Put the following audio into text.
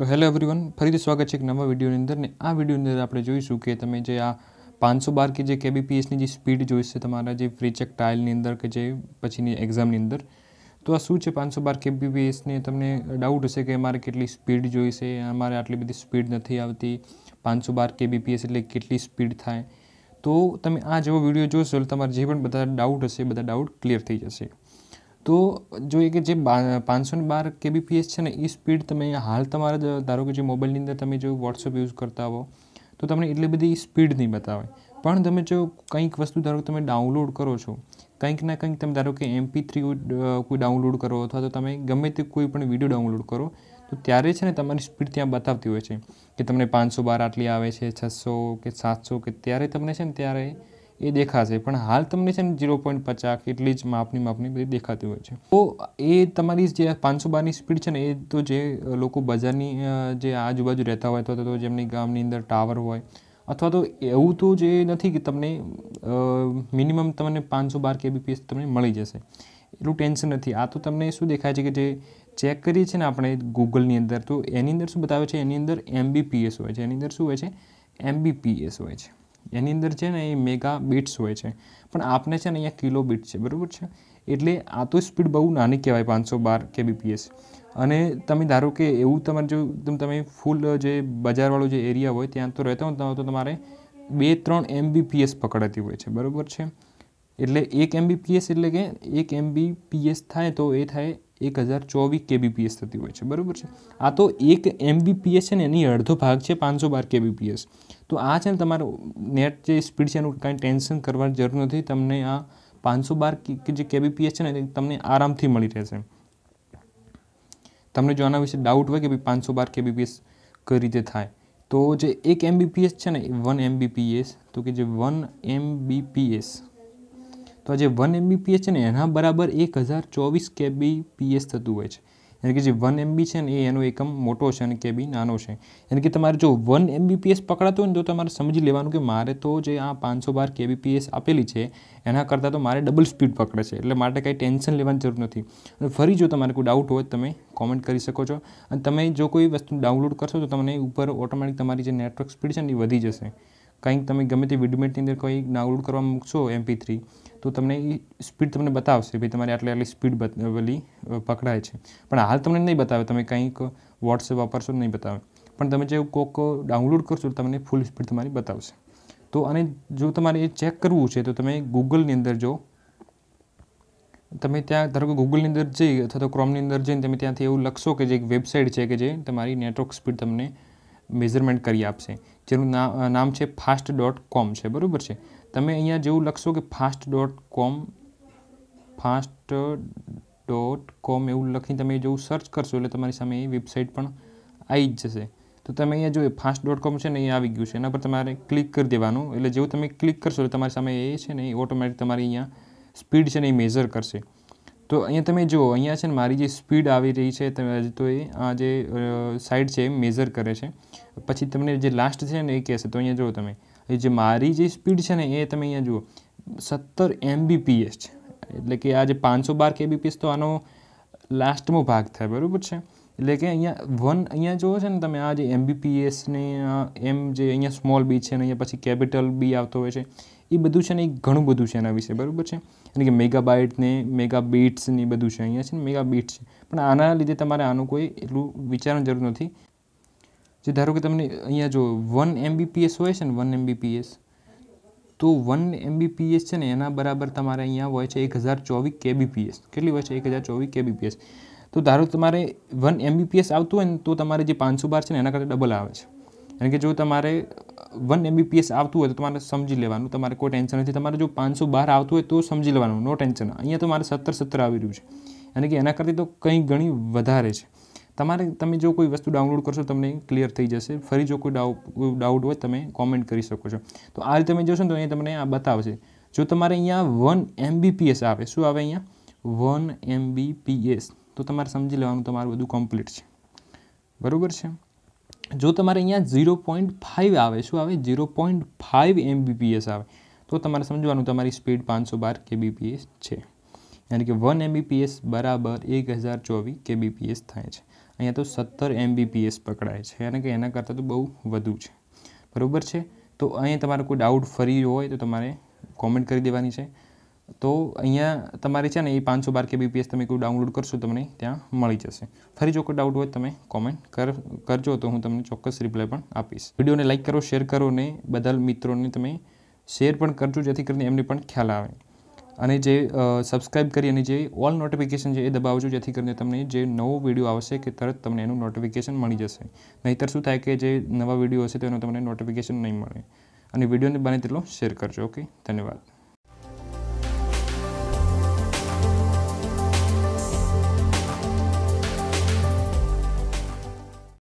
તો hello everyone ફરીથી સ્વાગત છે એક નવા વિડીયોની અંદર ને આ વિડીયોની અંદર આપણે જોઈશું કે તમે જે આ પાંચસો બાર કે જે કેબીપીએસની જે સ્પીડ જોઈશે તમારા જે ફ્રીચેક ટાઇલની અંદર કે જે પછીની એક્ઝામની અંદર તો આ શું છે પાંચસો બાર કેબીપીએસની તમને ડાઉટ હશે કે અમારે કેટલી સ્પીડ જોઈશે અમારે આટલી બધી સ્પીડ નથી આવતી પાંચસો બાર કેબીપીએસ એટલે કેટલી સ્પીડ થાય તો તમે આ જેવો વિડીયો જોશો એટલે તમારે જે પણ બધા ડાઉટ હશે બધા ડાઉટ ક્લિયર થઈ જશે તો જોઈએ કે જે પાંચસો ને બાર કેબીપીએસ છે ને એ સ્પીડ તમે હાલ તમારા ધારો કે જે મોબાઈલની અંદર તમે જો વોટ્સઅપ યુઝ કરતા હો તો તમને એટલી બધી સ્પીડ નહીં બતાવે પણ તમે જો કંઈક વસ્તુ ધારો તમે ડાઉનલોડ કરો છો કંઈક ના કંઈક તમે ધારો કે એમપી થ્રી કોઈ ડાઉનલોડ કરો અથવા તો તમે ગમે તે કોઈ પણ વિડીયો ડાઉનલોડ કરો તો ત્યારે છે ને તમારી સ્પીડ ત્યાં બતાવતી હોય છે કે તમને પાંચસો બાર આટલી આવે છે છસો કે સાતસો કે ત્યારે તમને છે ને ત્યારે એ દેખાશે પણ હાલ તમને છે ને ઝીરો પોઈન્ટ પચાસ એટલી જ માપની માપની બધી દેખાતી હોય છે તો એ તમારી જે પાંચસો બારની સ્પીડ છે ને એ તો જે લોકો બજારની જે આજુબાજુ રહેતા હોય અથવા તો જેમની ગામની અંદર ટાવર હોય અથવા તો એવું તો જે નથી કે તમને મિનિમમ તમને પાંચસો બાર કેબીપીએસ તમને મળી જશે એટલું ટેન્શન નથી આ તો તમને શું દેખાય છે કે જે ચેક કરીએ છીએ ને આપણે ગૂગલની અંદર તો એની અંદર શું બતાવે છે એની અંદર એમબીપીએસ હોય છે એની અંદર શું હોય છે એમબીપીએસ હોય છે એની અંદર છે ને એ મેગા બીટ્સ હોય છે પણ આપને છે ને અહીંયા કિલો બીટ છે બરાબર છે એટલે આ તો સ્પીડ બહુ નાની કહેવાય પાંચસો બાર કે બીપીએસ અને તમે ધારો કે એવું તમારે જો તમે ફૂલ જે બજારવાળો જે એરિયા હોય ત્યાં તો રહેતા હોય તો તમારે બે ત્રણ એમબીપીએસ પકડાતી હોય છે બરાબર છે એટલે એક એમબીપીએસ એટલે કે એક એમબીપીએસ થાય તો એ થાય એક હજાર ચોવીસ કેબીપીએસ થતી હોય છે બરાબર છે આ તો એક એમબીપીએસ છે ને એની અડધો ભાગ છે પાંચસો બાર કેબીપીએસ તો આ છે ને તમારો નેટ જે સ્પીડ છે એનું કાંઈ ટેન્શન કરવાની જરૂર નથી તમને આ પાંચસો બાર કે જે કેબીપીએસ છે ને તમને આરામથી મળી રહેશે તમને જો આના વિશે ડાઉટ હોય કે ભાઈ પાંચસો બાર કેબીપીએસ કઈ રીતે થાય તો જે એક એમબીપીએસ છે ને વન એમબીપીએસ તો કે જે વન એમબીપીએસ તો આ જે વન એમબીપીએસ છે ને એના બરાબર એક હજાર ચોવીસ કેબીપીએસ થતું હોય છે એટલે કે જે વન એમબી છે ને એ એનો એકમ મોટો છે અને કેબી નાનો છે એટલે કે તમારે જો વન એમબીપીએસ પકડાતો હોય ને તો તમારે સમજી લેવાનું કે મારે તો જે આ પાંચસો બાર કેબીપીએસ આપેલી છે એના કરતાં તો મારે ડબલ સ્પીડ પકડે છે એટલે માટે કાંઈ ટેન્શન લેવાની જરૂર નથી અને ફરી જો તમારે કોઈ ડાઉટ હોય તમે કોમેન્ટ કરી શકો છો અને તમે જો કોઈ વસ્તુ ડાઉનલોડ કરશો તો તમને ઉપર ઓટોમેટિક તમારી જે નેટવર્ક સ્પીડ છે ને એ વધી જશે કંઈક તમે ગમે તે વિડમેટની અંદર કંઈક ડાઉનલોડ કરવા મૂકશો એમપી થ્રી તો તમને એ સ્પીડ તમને બતાવશે ભાઈ તમારી આટલી આટલી સ્પીડ બતાવેલી પકડાય છે પણ હાલ તમને નહીં બતાવે તમે કંઈક વોટ્સએપ વાપરશો નહીં બતાવે પણ તમે જે કોક ડાઉનલોડ કરશો તમને ફૂલ સ્પીડ તમારી બતાવશે તો અને જો તમારે એ ચેક કરવું છે તો તમે ગૂગલની અંદર જો તમે ત્યાં ધારો કે ગૂગલની અંદર જઈ અથવા તો ક્રોમની અંદર જઈને તમે ત્યાંથી એવું લખશો કે જે એક વેબસાઇટ છે કે જે તમારી નેટવર્ક સ્પીડ તમને મેઝરમેન્ટ કરી આપશે જેનું નામ છે ફાસ્ટ ડોટ કોમ છે બરાબર છે તમે અહીંયા જેવું લખશો કે fast dot com fast dot com એવું લખીને તમે જેવું સર્ચ કરશો એટલે તમારી સામે એ વેબસાઇટ પણ આવી જ જશે તો તમે અહીંયા જોઈએ ફાસ્ટ ડોટ કોમ છે ને એ આવી ગયું છે એના પર તમારે ક્લિક કરી દેવાનું એટલે જેવું તમે ક્લિક કરશો એટલે તમારી સામે એ છે ને એ ઓટોમેટિક તમારી અહીંયા સ્પીડ છે ને એ મેઝર કરશે તો અહીંયા તમે જુઓ અહીંયા છે ને મારી જે સ્પીડ આવી રહી છે તો એ આ જે સાઇડ છે એ મેઝર કરે છે પછી તમને જે લાસ્ટ છે ને એ કહેશે તો અહીંયા જુઓ તમે એ જે મારી જે સ્પીડ છે ને એ તમે અહીંયા જુઓ સત્તર એમબીપીએસ છે એટલે કે આ જે પાંચસો બાર કેબીપીએસ તો આનો લાસ્ટમાં ભાગ થાય બરાબર છે એટલે કે અહીંયા વન અહીંયા જુઓ છે ને તમે આ જે એમબીપીએસને એમ જે અહીંયા સ્મોલ બી છે ને અહીંયા પછી કેપિટલ બી આવતો હોય છે એ બધું છે ને એ ઘણું બધું છે એના વિશે બરાબર છે એટલે કે મેગાબાઇટ ને મેગાબાઇટને મેગાબીટ્સને એ બધું છે અહીંયા છે ને મેગાબીટ છે પણ આના લીધે તમારે આનું કોઈ એટલું વિચારવાની જરૂર નથી જે ધારો કે તમને અહીંયા જો વન એમબીપીએસ હોય છે ને વન એમબીપીએસ તો વન એમબીપીએસ છે ને એના બરાબર તમારે અહીંયા હોય છે એક હજાર ચોવીસ કેબીપીએસ કેટલી હોય છે એક હજાર ચોવીસ કેબીપીએસ તો ધારો તમારે વન એમબીપીએસ આવતું હોય ને તો તમારે જે પાંચસો બાર છે ને એના કરતાં ડબલ આવે છે કારણ કે જો તમારે વન એમબીપીએસ આવતું હોય તો તમારે સમજી લેવાનું તમારે કોઈ ટેન્શન નથી તમારે જો પાંચસો બાર આવતું હોય તો સમજી લેવાનું નો ટેન્શન અહીંયા તો મારે સત્તર સત્તર આવી રહ્યું છે અને કે એના કરતી તો કંઈ ઘણી વધારે છે તમારે તમે જો કોઈ વસ્તુ ડાઉનલોડ કરશો તમને ક્લિયર થઈ જશે ફરી જો કોઈ ડાઉ ડાઉટ હોય તમે કોમેન્ટ કરી શકો છો તો આ રીતે તમે જોશો ને તો અહીંયા તમને આ બતાવશે જો તમારે અહીંયા વન એમબીપીએસ આવે શું આવે અહીંયા વન એમબીપીએસ તો તમારે સમજી લેવાનું તમારું બધું કમ્પ્લીટ છે બરાબર છે જો તમારે અહીંયા ઝીરો પોઈન્ટ ફાઇવ આવે શું આવે ઝીરો પોઈન્ટ ફાઇવ એમબીપીએસ આવે તો તમારે સમજવાનું તમારી સ્પીડ પાંચસો બાર કેબીપીએસ છે યાની કે વન એમબીપીએસ બરાબર એક હજાર ચોવીસ કેબીપીએસ થાય છે અહીંયા તો સત્તર એમબીપીએસ પકડાય છે યાની કે એના કરતાં તો બહુ વધુ છે બરાબર છે તો અહીં તમારો કોઈ ડાઉટ ફરી હોય તો તમારે કોમેન્ટ કરી દેવાની છે તો અહીંયા તમારે છે ને એ પાંચસો બાર કેબીપીએસ તમે કોઈ ડાઉનલોડ કરશો તમને ત્યાં મળી જશે ફરી જો કોઈ ડાઉટ હોય તમે કોમેન્ટ કર કરજો તો હું તમને ચોક્કસ રિપ્લાય પણ આપીશ વિડીયોને લાઇક કરો શેર કરો ને બધા મિત્રોને તમે શેર પણ કરજો જેથી કરીને એમને પણ ખ્યાલ આવે અને જે સબસ્ક્રાઇબ કરી અને જે ઓલ નોટિફિકેશન છે એ દબાવજો જેથી કરીને તમને જે નવો વિડીયો આવશે કે તરત તમને એનું નોટિફિકેશન મળી જશે નહીંતર શું થાય કે જે નવા વિડીયો હશે તેનો તમને નોટિફિકેશન નહીં મળે અને વિડીયોને બને તેટલો શેર કરજો ઓકે ધન્યવાદ